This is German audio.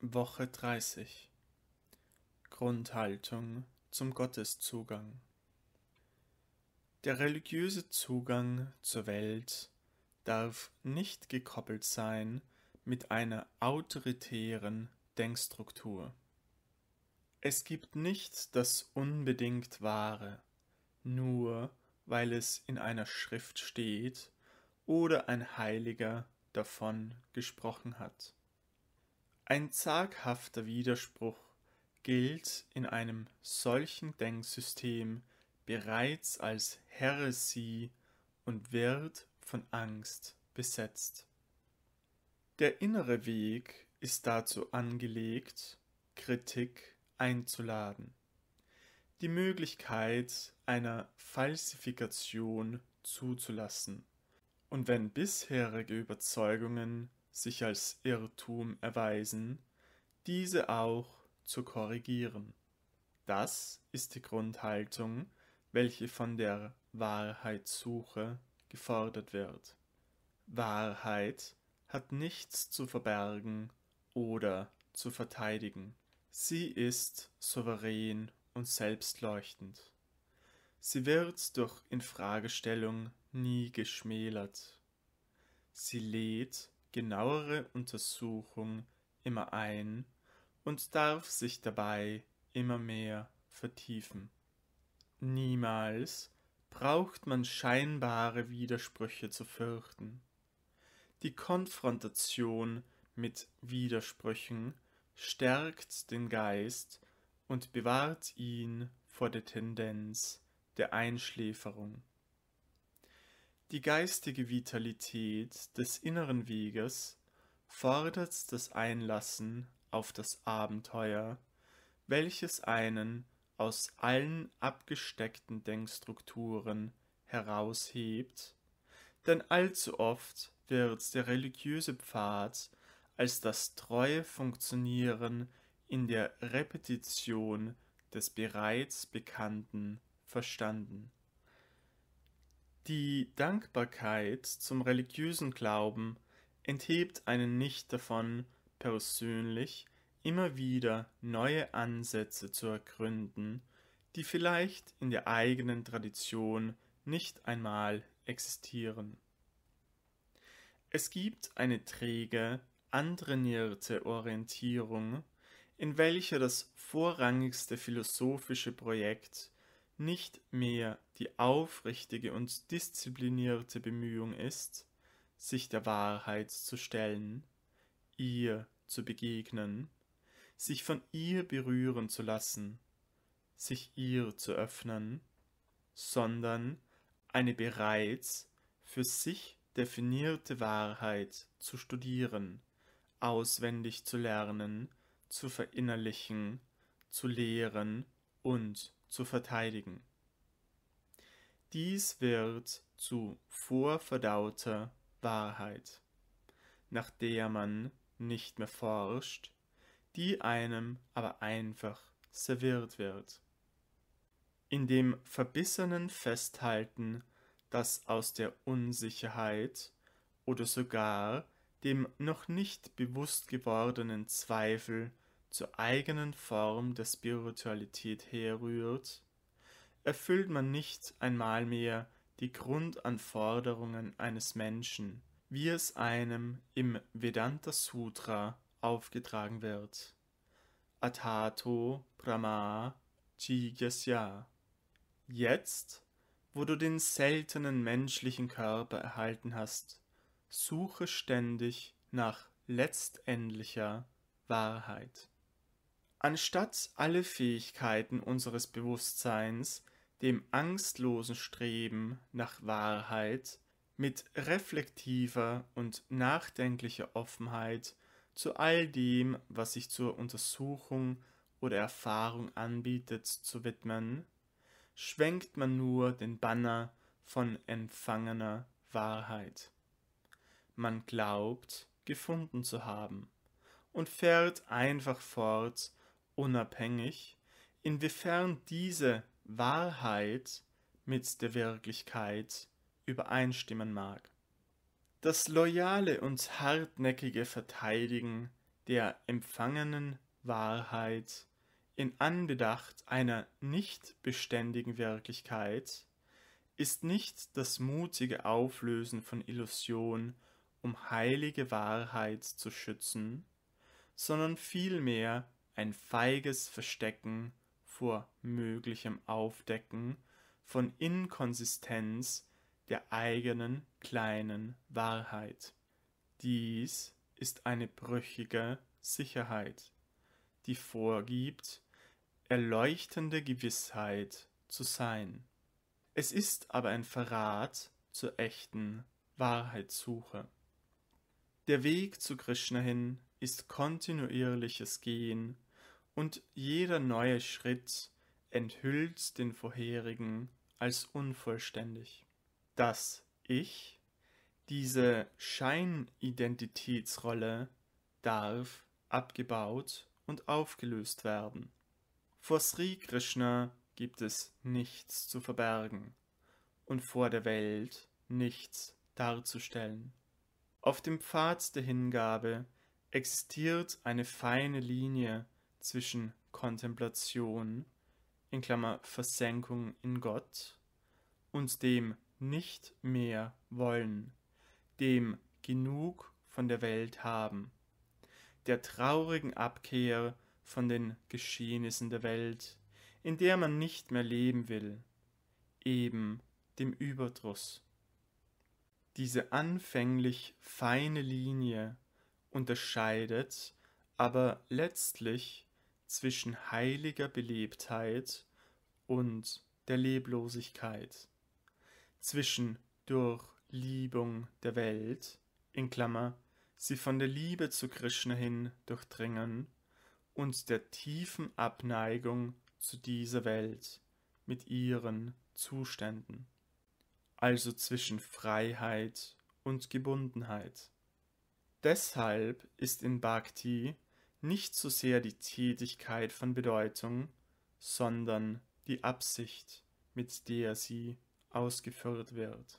Woche 30 Grundhaltung zum Gotteszugang Der religiöse Zugang zur Welt darf nicht gekoppelt sein mit einer autoritären Denkstruktur. Es gibt nicht das unbedingt Wahre, nur weil es in einer Schrift steht oder ein Heiliger davon gesprochen hat. Ein zaghafter Widerspruch gilt in einem solchen Denksystem bereits als Heresie und wird von Angst besetzt. Der innere Weg ist dazu angelegt, Kritik einzuladen, die Möglichkeit einer Falsifikation zuzulassen und wenn bisherige Überzeugungen sich als Irrtum erweisen, diese auch zu korrigieren. Das ist die Grundhaltung, welche von der Wahrheitssuche gefordert wird. Wahrheit hat nichts zu verbergen oder zu verteidigen. Sie ist souverän und selbstleuchtend. Sie wird durch Infragestellung nie geschmälert. Sie lädt genauere Untersuchung immer ein und darf sich dabei immer mehr vertiefen. Niemals braucht man scheinbare Widersprüche zu fürchten. Die Konfrontation mit Widersprüchen stärkt den Geist und bewahrt ihn vor der Tendenz der Einschläferung. Die geistige Vitalität des inneren Weges fordert das Einlassen auf das Abenteuer, welches einen aus allen abgesteckten Denkstrukturen heraushebt, denn allzu oft wird der religiöse Pfad als das treue Funktionieren in der Repetition des bereits Bekannten verstanden die Dankbarkeit zum religiösen Glauben enthebt einen nicht davon, persönlich immer wieder neue Ansätze zu ergründen, die vielleicht in der eigenen Tradition nicht einmal existieren. Es gibt eine träge, antrainierte Orientierung, in welcher das vorrangigste philosophische Projekt nicht mehr die aufrichtige und disziplinierte Bemühung ist, sich der Wahrheit zu stellen, ihr zu begegnen, sich von ihr berühren zu lassen, sich ihr zu öffnen, sondern eine bereits für sich definierte Wahrheit zu studieren, auswendig zu lernen, zu verinnerlichen, zu lehren und zu verteidigen. Dies wird zu vorverdauter Wahrheit, nach der man nicht mehr forscht, die einem aber einfach serviert wird. In dem verbissenen Festhalten, das aus der Unsicherheit oder sogar dem noch nicht bewusst gewordenen Zweifel zur eigenen Form der Spiritualität herrührt, erfüllt man nicht einmal mehr die Grundanforderungen eines Menschen, wie es einem im Vedanta Sutra aufgetragen wird. Atato Brahma Jigyasya. Jetzt, wo du den seltenen menschlichen Körper erhalten hast, suche ständig nach letztendlicher Wahrheit. Anstatt alle Fähigkeiten unseres Bewusstseins dem angstlosen Streben nach Wahrheit mit reflektiver und nachdenklicher Offenheit zu all dem, was sich zur Untersuchung oder Erfahrung anbietet, zu widmen, schwenkt man nur den Banner von empfangener Wahrheit. Man glaubt, gefunden zu haben und fährt einfach fort, unabhängig, inwiefern diese Wahrheit mit der Wirklichkeit übereinstimmen mag. Das loyale und hartnäckige Verteidigen der empfangenen Wahrheit in Anbedacht einer nicht beständigen Wirklichkeit ist nicht das mutige Auflösen von Illusion, um heilige Wahrheit zu schützen, sondern vielmehr ein feiges Verstecken vor möglichem Aufdecken von Inkonsistenz der eigenen kleinen Wahrheit. Dies ist eine brüchige Sicherheit, die vorgibt, erleuchtende Gewissheit zu sein. Es ist aber ein Verrat zur echten Wahrheitssuche. Der Weg zu Krishna hin ist kontinuierliches Gehen und jeder neue Schritt enthüllt den vorherigen als unvollständig. Das Ich, diese Scheinidentitätsrolle, darf abgebaut und aufgelöst werden. Vor Sri Krishna gibt es nichts zu verbergen und vor der Welt nichts darzustellen. Auf dem Pfad der Hingabe existiert eine feine Linie zwischen Kontemplation in Klammer Versenkung in Gott und dem nicht mehr wollen, dem genug von der Welt haben, der traurigen Abkehr von den Geschehnissen der Welt, in der man nicht mehr leben will, eben dem Überdruss. Diese anfänglich feine Linie unterscheidet aber letztlich zwischen heiliger Belebtheit und der Leblosigkeit, zwischen Durchliebung der Welt, in Klammer, sie von der Liebe zu Krishna hin durchdringen, und der tiefen Abneigung zu dieser Welt mit ihren Zuständen, also zwischen Freiheit und Gebundenheit. Deshalb ist in Bhakti nicht so sehr die Tätigkeit von Bedeutung, sondern die Absicht, mit der sie ausgeführt wird.